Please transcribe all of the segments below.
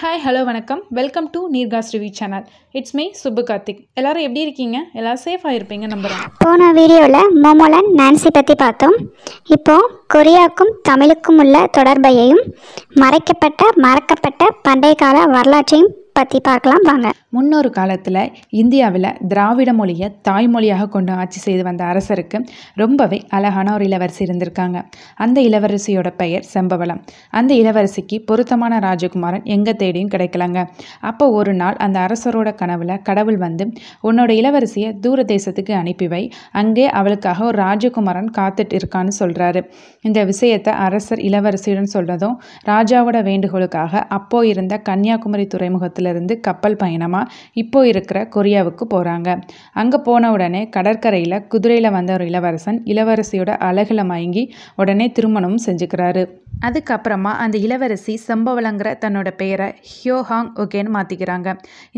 hi hello வணக்கம் welcome to நீர்காஸ் ரிவி channel it's my Subbu Karthik எல்லோரும் எப்படி இருக்கீங்க எல்லோரும் சேஃபாக இருப்பீங்க நம்புகிறேன் போன வீடியோவில் மோமோலன் நான்சி பற்றி பார்த்தோம் இப்போது கொரியாவுக்கும் தமிழுக்கும் உள்ள தொடர்பையையும் மறைக்கப்பட்ட மறக்கப்பட்ட பண்டைய கால வரலாற்றையும் பற்றி பார்க்கலாம் வாங்க முன்னொரு காலத்தில் இந்தியாவில் திராவிட மொழியை தாய்மொழியாக கொண்டு ஆட்சி செய்து வந்த அரசருக்கு ரொம்பவே அழகான ஒரு இளவரசி இருந்திருக்காங்க அந்த இளவரசியோட பெயர் செம்பவளம் அந்த இளவரசிக்கு பொருத்தமான ராஜகுமாரன் எங்கே தேடியும் கிடைக்கலங்க அப்போ ஒரு நாள் அந்த அரசரோட கனவில் கடவுள் வந்து உன்னோட இளவரசியை தூர தேசத்துக்கு அனுப்பிவை அங்கே அவளுக்காக ஒரு ராஜகுமாரன் காத்துட்டு இருக்கான்னு சொல்கிறாரு இந்த விஷயத்தை அரசர் இளவரசியுடன் சொல்கிறதும் ராஜாவோட வேண்டுகோளுக்காக அப்போ இருந்த கன்னியாகுமரி துறைமுகத்தில் இருந்து கப்பல் பயணமாக இப்போ இருக்கிற கொரியாவுக்கு போகிறாங்க அங்கே போன உடனே கடற்கரையில் குதிரையில் வந்த ஒரு இளவரசன் இளவரசியோட அழகில் மயங்கி உடனே திருமணமும் செஞ்சுக்கிறாரு அதுக்கப்புறமா அந்த இளவரசி சம்பவலங்கிற தன்னோட பெயரை ஹியோஹாங் ஒகேன்னு மாற்றிக்கிறாங்க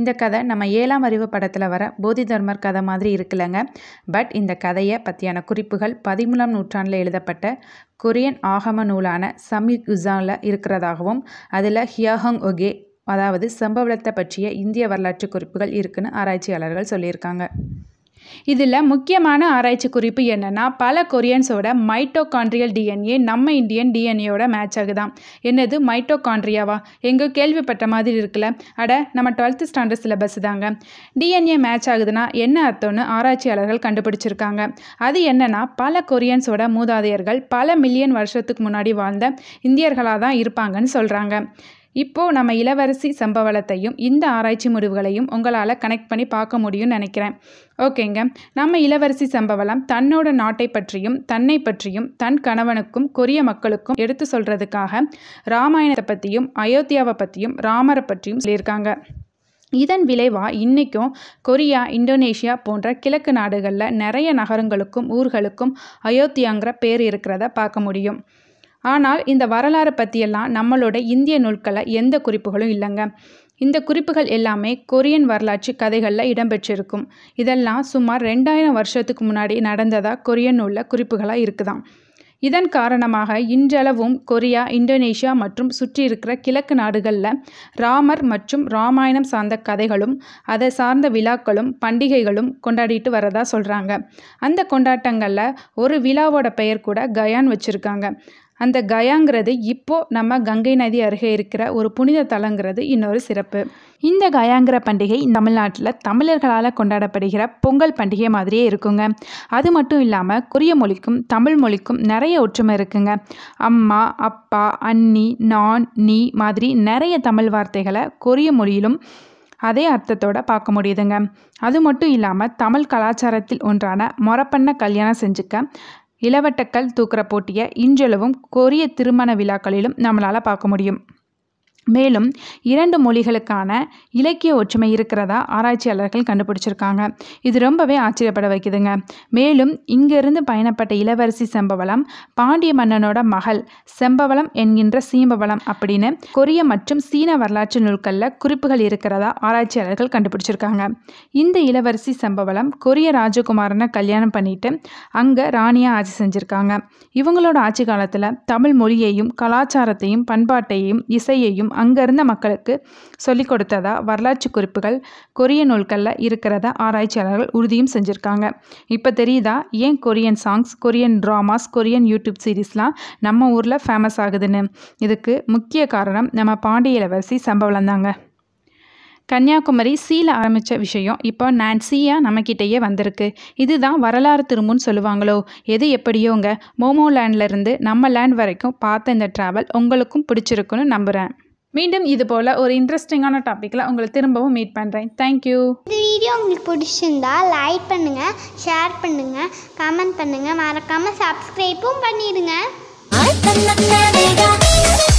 இந்த கதை நம்ம ஏழாம் அறிவு படத்தில் வர போதி தர்மர் கதை மாதிரி இருக்குல்லங்க பட் இந்த கதையை பற்றியான குறிப்புகள் பதிமூணாம் நூற்றாண்டில் எழுதப்பட்ட கொரியன் ஆகம நூலான சமி உசானில் இருக்கிறதாகவும் அதில் ஹியோஹாங் ஒகே அதாவது சம்பவத்தை பற்றிய இந்திய வரலாற்று குறிப்புகள் இருக்குன்னு ஆராய்ச்சியாளர்கள் சொல்லியிருக்காங்க இதில் முக்கியமான ஆராய்ச்சி குறிப்பு என்னென்னா பல கொரியன்ஸோட மைட்டோகான்ட்ரியல் டிஎன்ஏ நம்ம இந்தியன் டிஎன்ஏயோட மேட்ச் ஆகுதான் என்னது மைட்டோகான்ட்ரியாவா எங்கோ கேள்விப்பட்ட மாதிரி இருக்குல்ல அட நம்ம டுவெல்த் ஸ்டாண்டர்ட் சிலபஸ் தாங்க டிஎன்ஏ மேட்ச் ஆகுதுன்னா என்ன அர்த்தம்னு ஆராய்ச்சியாளர்கள் கண்டுபிடிச்சிருக்காங்க அது என்னென்னா பல கொரியன்ஸோட மூதாதையர்கள் பல மில்லியன் வருஷத்துக்கு முன்னாடி வாழ்ந்த இந்தியர்களாக தான் இருப்பாங்கன்னு சொல்கிறாங்க இப்போ நம்ம இளவரசி சம்பவளத்தையும் இந்த ஆராய்ச்சி முடிவுகளையும் உங்களால் கனெக்ட் பண்ணி பார்க்க முடியும்னு நினைக்கிறேன் ஓகேங்க நம்ம இளவரசி சம்பவளம் தன்னோட நாட்டை பற்றியும் தன்னை பற்றியும் தன் கணவனுக்கும் கொரிய மக்களுக்கும் எடுத்து சொல்கிறதுக்காக ராமாயணத்தை பற்றியும் அயோத்தியாவை பற்றியும் ராமரை பற்றியும் சொல்லியிருக்காங்க இதன் விளைவாக இன்றைக்கும் கொரியா இந்தோனேஷியா போன்ற கிழக்கு நாடுகளில் நிறைய நகரங்களுக்கும் ஊர்களுக்கும் அயோத்தியாங்கிற பேர் இருக்கிறத பார்க்க முடியும் ஆனால் இந்த வரலாறு பற்றியெல்லாம் நம்மளோட இந்திய நூல்களில் எந்த குறிப்புகளும் இல்லைங்க இந்த குறிப்புகள் எல்லாமே கொரியன் வரலாற்று கதைகளில் இடம்பெற்றிருக்கும் இதெல்லாம் சுமார் ரெண்டாயிரம் வருஷத்துக்கு முன்னாடி நடந்ததாக கொரியன் நூலில் குறிப்புகளாக இருக்குதான் இதன் காரணமாக இன்றளவும் கொரியா இந்தோனேஷியா மற்றும் சுற்றி இருக்கிற கிழக்கு நாடுகளில் ராமர் மற்றும் ராமாயணம் சார்ந்த கதைகளும் அதை சார்ந்த விழாக்களும் பண்டிகைகளும் கொண்டாடிட்டு வரதா சொல்கிறாங்க அந்த கொண்டாட்டங்களில் ஒரு விழாவோட பெயர் கூட கயான் வச்சுருக்காங்க அந்த கயாங்கிறது இப்போ நம்ம கங்கை நதி அருகே இருக்கிற ஒரு புனித தலங்கிறது இன்னொரு சிறப்பு இந்த கயாங்கிற பண்டிகை தமிழ்நாட்டில் தமிழர்களால் கொண்டாடப்படுகிற பொங்கல் பண்டிகை மாதிரியே இருக்குங்க அது மட்டும் இல்லாமல் கொரிய மொழிக்கும் தமிழ் மொழிக்கும் நிறைய ஒற்றுமை இருக்குங்க அம்மா அப்பா அண்ணி நான் நீ மாதிரி நிறைய தமிழ் வார்த்தைகளை கொரிய மொழியிலும் அதே அர்த்தத்தோட பார்க்க முடியுதுங்க அது மட்டும் இல்லாமல் தமிழ் கலாச்சாரத்தில் ஒன்றான மொரப்பண்ண கல்யாணம் செஞ்சுக்க இளவட்டக்கல் தூக்குற போட்டியை இன்றளவும் கொரிய திருமண விழாக்களிலும் நம்மளால் பார்க்க முடியும் மேலும் இரண்டு மொழிகளுக்கான இலக்கிய ஒற்றுமை இருக்கிறதா ஆராய்ச்சியாளர்கள் கண்டுபிடிச்சிருக்காங்க இது ரொம்பவே ஆச்சரியப்பட வைக்குதுங்க மேலும் இங்கிருந்து பயணப்பட்ட இளவரசி செம்பவளம் பாண்டிய மன்னனோட மகள் செம்பவளம் என்கின்ற சீம்பவளம் அப்படின்னு கொரிய மற்றும் சீன வரலாற்று நூல்களில் குறிப்புகள் இருக்கிறதா ஆராய்ச்சியாளர்கள் கண்டுபிடிச்சிருக்காங்க இந்த இளவரசி செம்பவளம் கொரிய ராஜகுமாரனை கல்யாணம் பண்ணிட்டு அங்கே ராணியாக ஆட்சி செஞ்சுருக்காங்க இவங்களோட ஆட்சி காலத்தில் தமிழ் மொழியையும் கலாச்சாரத்தையும் பண்பாட்டையும் இசையையும் அங்கே இருந்த மக்களுக்கு சொல்லிக் கொடுத்ததா வரலாற்று குறிப்புகள் கொரிய நூல்களில் இருக்கிறத ஆராய்ச்சியாளர்கள் உறுதியும் செஞ்சுருக்காங்க இப்போ தெரியுதா ஏன் Korean songs Korean dramas Korean YouTube சீரீஸ்லாம் நம்ம ஊரில் ஃபேமஸ் ஆகுதுன்னு இதுக்கு முக்கிய காரணம் நம்ம பாண்டிய இளவரசி சம்பவம் தாங்க கன்னியாகுமரி சீல ஆரம்பித்த விஷயம் இப்போ நான் சீயாக நம்மக்கிட்டேயே வந்திருக்கு இதுதான் வரலாறு திரும்புன்னு சொல்லுவாங்களோ எது எப்படியோங்க மோமோ லேண்ட்லேருந்து நம்ம லேண்ட் வரைக்கும் பார்த்த இந்த ட்ராவல் உங்களுக்கும் பிடிச்சிருக்குன்னு நம்புகிறேன் மீண்டும் இது போல் ஒரு இன்ட்ரெஸ்டிங்கான டாப்பிக்கில் உங்களை திரும்பவும் மீட் பண்ணுறேன் தேங்க்யூ இந்த வீடியோ உங்களுக்கு பிடிச்சிருந்தா லைக் பண்ணுங்கள் ஷேர் பண்ணுங்கள் கமெண்ட் பண்ணுங்கள் மறக்காமல் சப்ஸ்கிரைப்பும் பண்ணிடுங்க